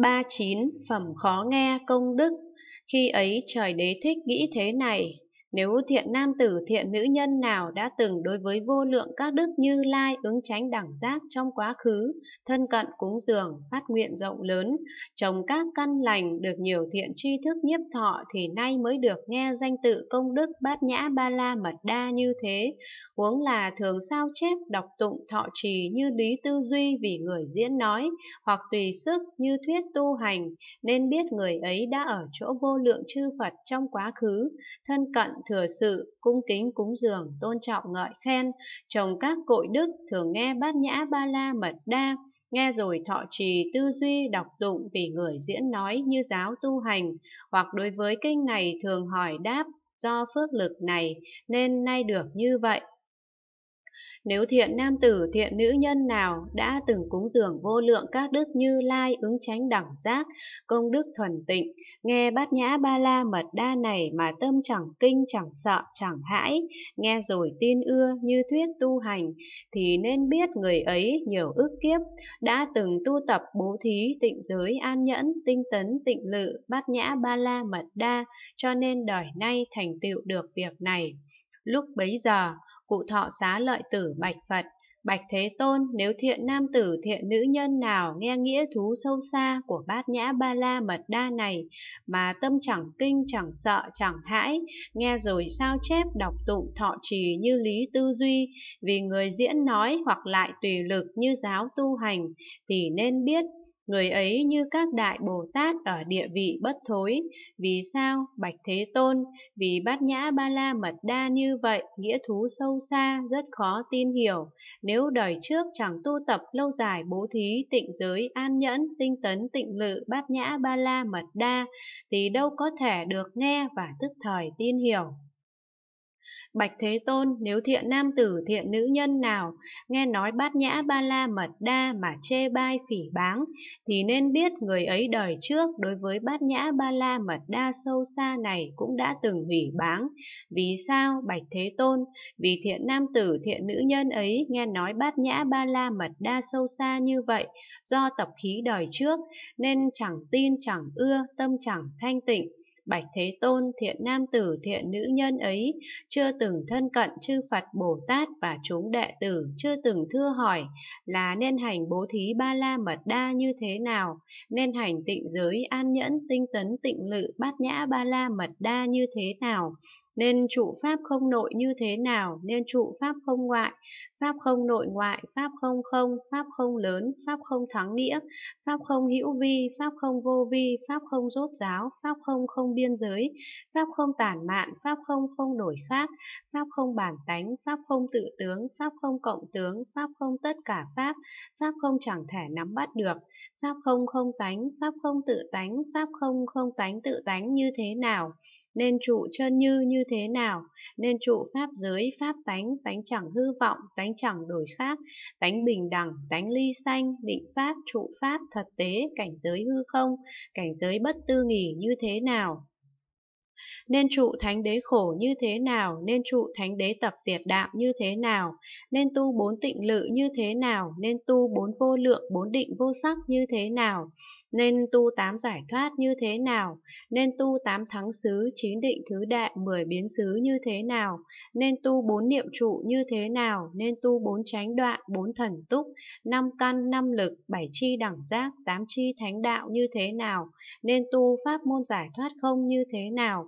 ba chín phẩm khó nghe công đức khi ấy trời đế thích nghĩ thế này nếu thiện nam tử thiện nữ nhân nào đã từng đối với vô lượng các đức như lai ứng tránh đẳng giác trong quá khứ, thân cận cúng dường, phát nguyện rộng lớn, trồng các căn lành được nhiều thiện tri thức nhiếp thọ thì nay mới được nghe danh tự công đức bát nhã ba la mật đa như thế, huống là thường sao chép đọc tụng thọ trì như lý tư duy vì người diễn nói, hoặc tùy sức như thuyết tu hành, nên biết người ấy đã ở chỗ vô lượng chư Phật trong quá khứ, thân cận thừa sự, cung kính cúng dường, tôn trọng ngợi khen, trồng các cội đức, thường nghe bát nhã ba la mật đa, nghe rồi thọ trì tư duy đọc tụng vì người diễn nói như giáo tu hành, hoặc đối với kinh này thường hỏi đáp do phước lực này nên nay được như vậy nếu thiện nam tử thiện nữ nhân nào đã từng cúng dường vô lượng các đức như lai ứng tránh đẳng giác, công đức thuần tịnh, nghe bát nhã ba la mật đa này mà tâm chẳng kinh chẳng sợ chẳng hãi, nghe rồi tin ưa như thuyết tu hành, thì nên biết người ấy nhiều ước kiếp, đã từng tu tập bố thí tịnh giới an nhẫn, tinh tấn tịnh lự, bát nhã ba la mật đa, cho nên đời nay thành tựu được việc này. Lúc bấy giờ, cụ thọ xá lợi tử bạch Phật, Bạch Thế Tôn, nếu thiện nam tử thiện nữ nhân nào nghe nghĩa thú sâu xa của bát nhã ba la mật đa này mà tâm chẳng kinh chẳng sợ chẳng hãi, nghe rồi sao chép đọc tụng thọ trì như lý tư duy, vì người diễn nói hoặc lại tùy lực như giáo tu hành, thì nên biết Người ấy như các đại Bồ Tát ở địa vị bất thối, vì sao Bạch Thế Tôn, vì bát nhã ba la mật đa như vậy, nghĩa thú sâu xa, rất khó tin hiểu. Nếu đời trước chẳng tu tập lâu dài bố thí, tịnh giới, an nhẫn, tinh tấn, tịnh lự, bát nhã ba la mật đa, thì đâu có thể được nghe và tức thời tin hiểu. Bạch Thế Tôn, nếu thiện nam tử thiện nữ nhân nào nghe nói bát nhã ba la mật đa mà chê bai phỉ báng, thì nên biết người ấy đời trước đối với bát nhã ba la mật đa sâu xa này cũng đã từng hủy báng. Vì sao, Bạch Thế Tôn? Vì thiện nam tử thiện nữ nhân ấy nghe nói bát nhã ba la mật đa sâu xa như vậy, do tập khí đời trước, nên chẳng tin chẳng ưa, tâm chẳng thanh tịnh, Bạch Thế Tôn thiện nam tử thiện nữ nhân ấy chưa từng thân cận chư Phật Bồ Tát và chúng đệ tử chưa từng thưa hỏi là nên hành bố thí ba la mật đa như thế nào, nên hành tịnh giới an nhẫn tinh tấn tịnh lự bát nhã ba la mật đa như thế nào, nên trụ pháp không nội như thế nào, nên trụ pháp không ngoại, pháp không nội ngoại, pháp không không, pháp không lớn, pháp không thắng nghĩa, pháp không hữu vi, pháp không vô vi, pháp không rốt giáo, pháp không không biên giới, pháp không tản mạn, pháp không không đổi khác, pháp không bản tánh, pháp không tự tướng, pháp không cộng tướng, pháp không tất cả pháp, pháp không chẳng thể nắm bắt được, pháp không không tánh, pháp không tự tánh, pháp không không tánh tự tánh như thế nào, nên trụ chân như như thế nào, nên trụ pháp giới, pháp tánh, tánh chẳng hư vọng, tánh chẳng đổi khác, tánh bình đẳng, tánh ly sanh, định pháp, trụ pháp, thật tế, cảnh giới hư không, cảnh giới bất tư nghỉ như thế nào nên trụ thánh đế khổ như thế nào, nên trụ thánh đế tập diệt đạo như thế nào, nên tu bốn tịnh lự như thế nào, nên tu bốn vô lượng, bốn định vô sắc như thế nào, nên tu tám giải thoát như thế nào, nên tu tám thắng xứ, chín định thứ đại, mười biến xứ như thế nào, nên tu bốn niệm trụ như thế nào, nên tu bốn tránh đoạn, bốn thần túc, năm căn, năm lực, bảy chi đẳng giác, tám chi thánh đạo như thế nào, nên tu pháp môn giải thoát không như thế nào,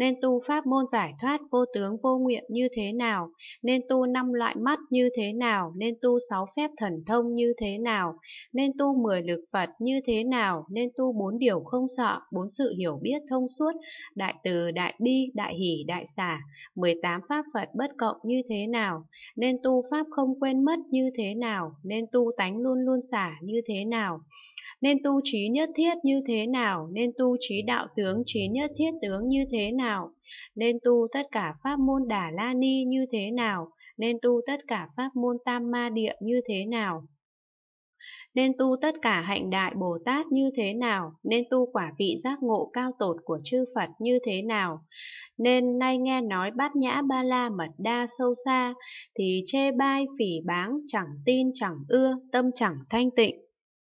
nên tu pháp môn giải thoát vô tướng vô nguyện như thế nào, nên tu năm loại mắt như thế nào, nên tu sáu phép thần thông như thế nào, nên tu mười lực Phật như thế nào, nên tu bốn điều không sợ, bốn sự hiểu biết thông suốt, đại từ, đại bi, đại hỷ, đại xả, 18 pháp Phật bất cộng như thế nào, nên tu pháp không quên mất như thế nào, nên tu tánh luôn luôn xả như thế nào nên tu trí nhất thiết như thế nào, nên tu trí đạo tướng trí nhất thiết tướng như thế nào, nào, nên tu tất cả pháp môn đà la ni như thế nào, nên tu tất cả pháp môn tam ma địa như thế nào. Nên tu tất cả hạnh đại Bồ Tát như thế nào, nên tu quả vị giác ngộ cao tột của chư Phật như thế nào. Nên nay nghe nói bát nhã ba la mật đa sâu xa, thì chê bai phỉ báng chẳng tin chẳng ưa, tâm chẳng thanh tịnh.